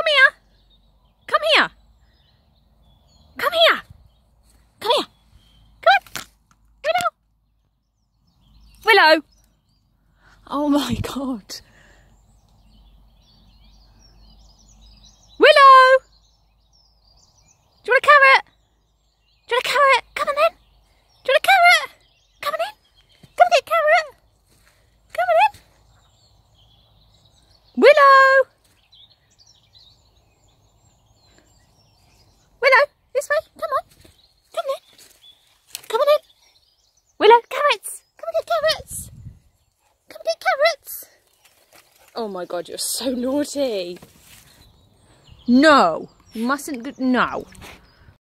Come here. Come here. Come here. Come here. Come on. Willow. Willow. Oh my God. Willow. Do you want a carrot? Do you want a carrot? Come on then. Do you want a carrot? Come on in. Come get carrot. Come on in. Willow. Oh my God, you're so naughty. No, you mustn't, no.